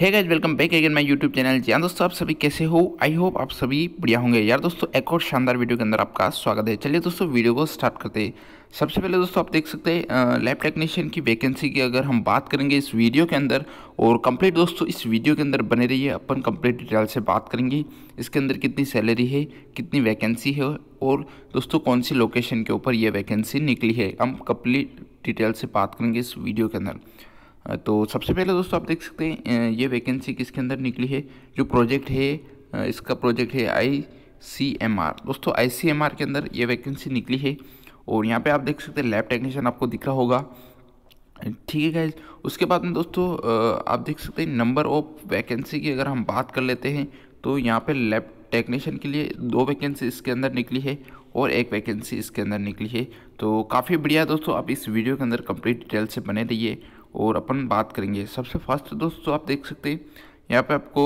है guys welcome back again my YouTube channel जी दोस्तों आप सभी कैसे हो आई होप आप सभी बढ़िया होंगे यार दोस्तों एक और शानदार वीडियो के अंदर आपका स्वागत है चलिए दोस्तों वीडियो को स्टार्ट करते हैं सबसे पहले दोस्तों आप देख सकते हैं लैब टेक्नीशियन की वैकेंसी की अगर हम बात करेंगे इस वीडियो के अंदर और कम्प्लीट दोस्तों इस वीडियो के अंदर बने रही अपन कम्प्लीट डिटेल से बात करेंगे इसके अंदर कितनी सैलरी है कितनी वैकेंसी है और दोस्तों कौन सी लोकेशन के ऊपर ये वैकेंसी निकली है हम कम्प्लीट डिटेल से बात करेंगे इस वीडियो के अंदर तो सबसे पहले दोस्तों आप देख सकते हैं ये वैकेंसी किसके अंदर निकली है जो प्रोजेक्ट है इसका प्रोजेक्ट है आई सी एम आर दोस्तों आई सी एम आर के अंदर ये वैकेंसी निकली है और यहाँ पे आप देख सकते हैं लैब टेक्नीशियन आपको दिख रहा होगा ठीक है गाइज उसके बाद में दोस्तों आप देख सकते हैं नंबर ऑफ वैकेंसी की अगर हम बात कर लेते हैं तो यहाँ पे लैब टेक्नीशियन के लिए दो वैकेंसी इसके अंदर निकली है और एक वैकेंसी इसके अंदर निकली है तो काफ़ी बढ़िया दोस्तों आप इस वीडियो के अंदर कंप्लीट डिटेल से बने रहिए और अपन बात करेंगे सबसे फर्स्ट तो दोस्तों आप देख सकते हैं यहाँ पे आपको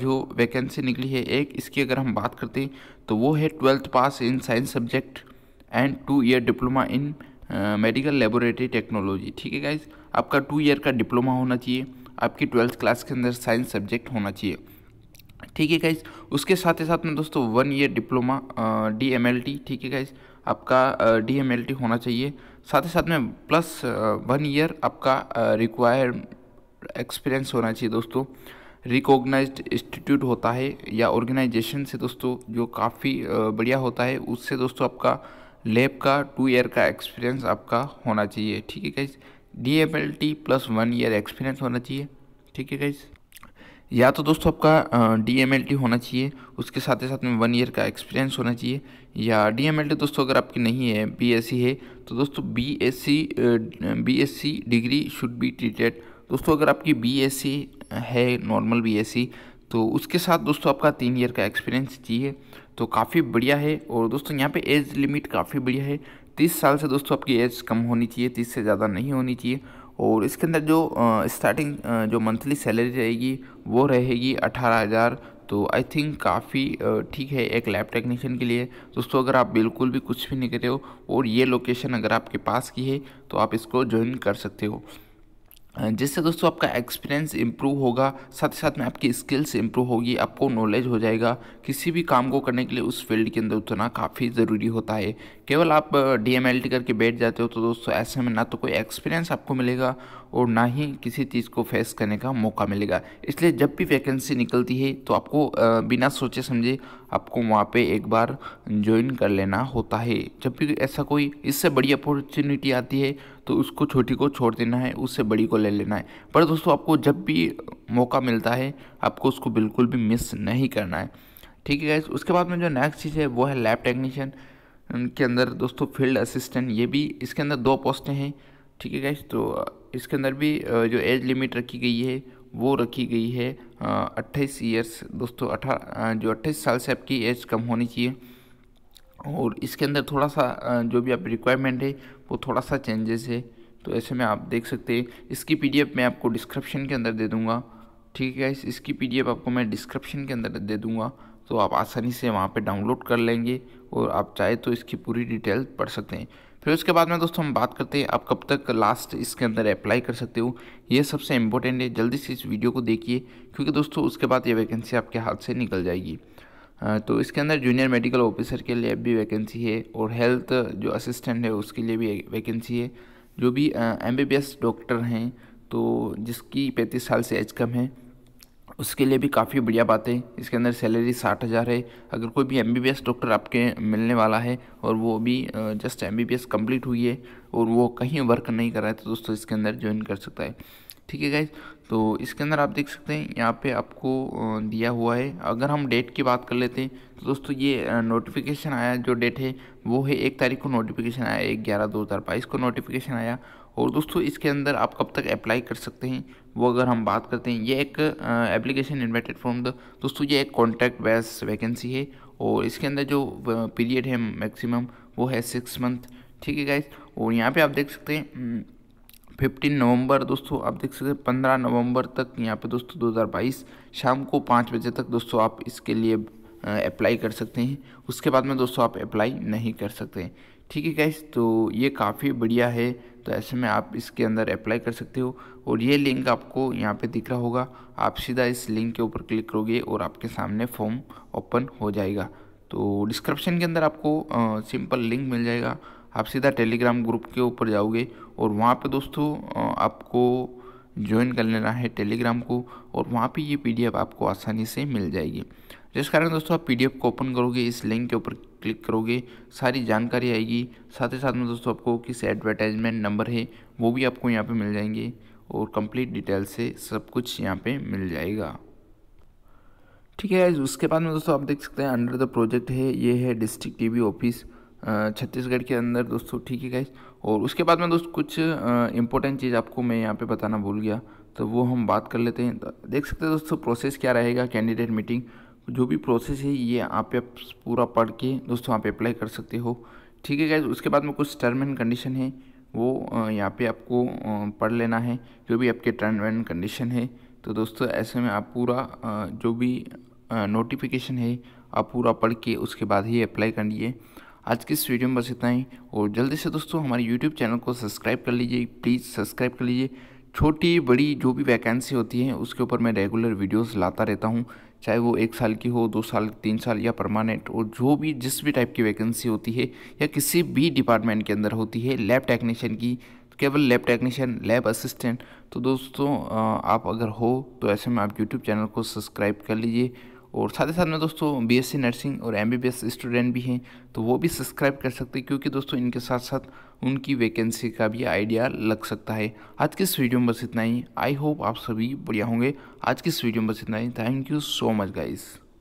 जो वैकेंसी निकली है एक इसकी अगर हम बात करते हैं तो वो है twelfth pass in science subject and two year diploma in medical laboratory technology ठीक है गाइज आपका टू ईयर का डिप्लोमा होना चाहिए आपकी ट्वेल्थ क्लास के अंदर साइंस सब्जेक्ट होना चाहिए ठीक है गाइज उसके साथ ही साथ में दोस्तों one year diploma D M L T ठीक है गाइज आपका डी एम एल टी होना चाहिए साथ ही साथ में प्लस वन ईयर आपका रिक्वायर एक्सपीरियंस होना चाहिए दोस्तों रिकॉग्नाइज्ड इंस्टीट्यूट होता है या ऑर्गेनाइजेशन से दोस्तों जो काफ़ी बढ़िया होता है उससे दोस्तों आपका लेब का टू ईयर का एक्सपीरियंस आपका होना चाहिए ठीक है guys D M L T plus one year experience होना चाहिए ठीक है गाइज़ या तो दोस्तों आपका डी एम एल टी होना चाहिए उसके साथ ही साथ में वन ईयर का एक्सपीरियंस होना चाहिए या डी एम एल टी दोस्तों अगर आपकी नहीं है बी एस सी है तो दोस्तों B S C B S C degree should be treated दोस्तों अगर आपकी बी एस सी है नॉर्मल बी एस सी तो उसके साथ दोस्तों आपका तीन ईयर का एक्सपीरियंस चाहिए तो काफ़ी बढ़िया है और दोस्तों यहाँ पे एज लिमिट काफ़ी बढ़िया है तीस साल से दोस्तों आपकी एज कम होनी चाहिए तीस से ज़्यादा नहीं होनी चाहिए और इसके अंदर जो स्टार्टिंग जो मंथली सैलरी रहेगी वो रहेगी अठारह हज़ार तो आई थिंक काफ़ी ठीक है एक लैब टेक्नीशियन के लिए दोस्तों अगर आप बिल्कुल भी कुछ भी नहीं करते हो और ये लोकेशन अगर आपके पास की है तो आप इसको ज्वाइन कर सकते हो जिससे दोस्तों आपका एक्सपीरियंस इम्प्रूव होगा साथ ही साथ में आपकी स्किल्स इम्प्रूव होगी आपको नॉलेज हो जाएगा किसी भी काम को करने के लिए उस फील्ड के अंदर उतना काफ़ी ज़रूरी होता है केवल आप डी करके बैठ जाते हो तो दोस्तों ऐसे में ना तो कोई एक्सपीरियंस आपको मिलेगा और ना ही किसी चीज़ को फेस करने का मौका मिलेगा इसलिए जब भी वैकेंसी निकलती है तो आपको बिना सोचे समझे आपको वहाँ पे एक बार ज्वाइन कर लेना होता है जब भी ऐसा कोई इससे बड़ी अपॉर्चुनिटी आती है तो उसको छोटी को छोड़ देना है उससे बड़ी को ले लेना है पर दोस्तों आपको जब भी मौका मिलता है आपको उसको बिल्कुल भी मिस नहीं करना है ठीक है गाइज उसके बाद में जो नेक्स्ट चीज़ है वो है लैब टेक्नीशियन के अंदर दोस्तों फील्ड असिस्टेंट ये भी इसके अंदर दो पोस्टें हैं ठीक है गाइज तो इसके अंदर भी जो एज लिमिट रखी गई है वो रखी गई है अट्ठाईस ईयर्स दोस्तों अठा जो अट्ठाईस साल से आपकी एज कम होनी चाहिए और इसके अंदर थोड़ा सा जो भी आप रिक्वायरमेंट है वो थोड़ा सा चेंजेस है तो ऐसे में आप देख सकते हैं इसकी पीडीएफ मैं आपको डिस्क्रिप्शन के अंदर दे दूँगा ठीक है इसकी पीडीएफ आपको मैं डिस्क्रिप्शन के अंदर दे दूँगा तो आप आसानी से वहाँ पर डाउनलोड कर लेंगे और आप चाहे तो इसकी पूरी डिटेल पढ़ सकते हैं फिर उसके बाद में दोस्तों हम बात करते हैं आप कब तक लास्ट इसके अंदर अप्लाई कर सकते हो ये सबसे इम्पोर्टेंट है जल्दी से इस वीडियो को देखिए क्योंकि दोस्तों उसके बाद ये वैकेंसी आपके हाथ से निकल जाएगी तो इसके अंदर जूनियर मेडिकल ऑफिसर के लिए भी वैकेंसी है और हेल्थ जो असिस्टेंट है उसके लिए भी वैकेंसी है जो भी एम डॉक्टर हैं तो जिसकी पैंतीस साल से एज कम है उसके लिए भी काफ़ी बढ़िया बात है इसके अंदर सैलरी साठ हज़ार है अगर कोई भी एम डॉक्टर आपके मिलने वाला है और वो भी जस्ट एम बी कंप्लीट हुई है और वो कहीं वर्क नहीं कर रहा है तो दोस्तों इसके अंदर ज्वाइन कर सकता है ठीक है गाइज तो इसके अंदर आप देख सकते हैं यहाँ पे आपको दिया हुआ है अगर हम डेट की बात कर लेते हैं तो दोस्तों ये नोटिफिकेशन आया जो डेट है वो है एक तारीख को नोटिफिकेशन आया एक ग्यारह दो हज़ार बाईस को नोटिफिकेशन आया और दोस्तों इसके अंदर आप कब तक अप्लाई कर सकते हैं वो अगर हम बात करते हैं ये एक एप्लीकेशन इन्वाइटेड फ्रॉम द दोस्तों ये एक कॉन्ट्रैक्ट बेस वैकेंसी है और इसके अंदर जो पीरियड है मैक्सिमम वो है सिक्स मंथ ठीक है गाइज और यहाँ पे आप देख सकते हैं फिफ्टीन नवंबर दोस्तों आप देख सकते हैं पंद्रह नवंबर तक यहाँ पे दोस्तों बाईस शाम को पाँच बजे तक दोस्तों आप इसके लिए अप्लाई कर सकते हैं उसके बाद में दोस्तों आप अप्लाई नहीं कर सकते हैं ठीक है गैस तो ये काफ़ी बढ़िया है तो ऐसे में आप इसके अंदर अप्लाई कर सकते हो और ये लिंक आपको यहाँ पे दिख रहा होगा आप सीधा इस लिंक के ऊपर क्लिक करोगे और आपके सामने फॉर्म ओपन हो जाएगा तो डिस्क्रिप्शन के अंदर आपको आ, सिंपल लिंक मिल जाएगा आप सीधा टेलीग्राम ग्रुप के ऊपर जाओगे और वहाँ पे दोस्तों आपको ज्वाइन कर लेना है टेलीग्राम को और वहाँ पर ये पी आपको आसानी से मिल जाएगी जिस तो कारण दोस्तों आप पीडीएफ को ओपन करोगे इस लिंक के ऊपर क्लिक करोगे सारी जानकारी आएगी साथ ही साथ में दोस्तों आपको किस एडवर्टाइजमेंट नंबर है वो भी आपको यहाँ पे मिल जाएंगे और कंप्लीट डिटेल से सब कुछ यहाँ पे मिल जाएगा ठीक है उसके बाद में दोस्तों आप देख सकते हैं अंडर द प्रोजेक्ट है ये है डिस्ट्रिक्ट टी ऑफिस छत्तीसगढ़ के अंदर दोस्तों ठीक है गाइज और उसके बाद में दोस्तों कुछ इंपॉर्टेंट चीज़ आपको मैं यहाँ पे बताना भूल गया तो वो हम बात कर लेते हैं तो देख सकते हैं दोस्तों प्रोसेस क्या रहेगा कैंडिडेट मीटिंग जो भी प्रोसेस है ये आप पूरा पढ़ के दोस्तों आप अप्लाई कर सकते हो ठीक है गैस उसके बाद में कुछ टर्म एंड कंडीशन है वो यहाँ पे आपको पढ़ लेना है जो भी आपके टर्म एंड कंडीशन है तो दोस्तों ऐसे में आप पूरा जो भी नोटिफिकेशन है आप पूरा पढ़ के उसके बाद ही अप्लाई कर लीजिए आज के इस वीडियो में बस इतना ही और जल्दी से दोस्तों हमारे यूट्यूब चैनल को सब्सक्राइब कर लीजिए प्लीज़ सब्सक्राइब कर लीजिए छोटी बड़ी जो भी वैकेंसी होती है उसके ऊपर मैं रेगुलर वीडियोस लाता रहता हूँ चाहे वो एक साल की हो दो साल तीन साल या परमानेंट और जो भी जिस भी टाइप की वैकेंसी होती है या किसी भी डिपार्टमेंट के अंदर होती है लैब टेक्नीशियन की केवल लैब टेक्नीशियन लैब असिस्टेंट तो दोस्तों आप अगर हो तो ऐसे में आप यूट्यूब चैनल को सब्सक्राइब कर लीजिए और साथ ही साथ में दोस्तों बीएससी नर्सिंग और एमबीबीएस स्टूडेंट भी हैं तो वो भी सब्सक्राइब कर सकते हैं क्योंकि दोस्तों इनके साथ साथ उनकी वैकेंसी का भी आइडिया लग सकता है आज की इस वीडियो में बस इतना ही आई होप आप सभी बढ़िया होंगे आज की इस वीडियो में बस इतना ही thank you so much guys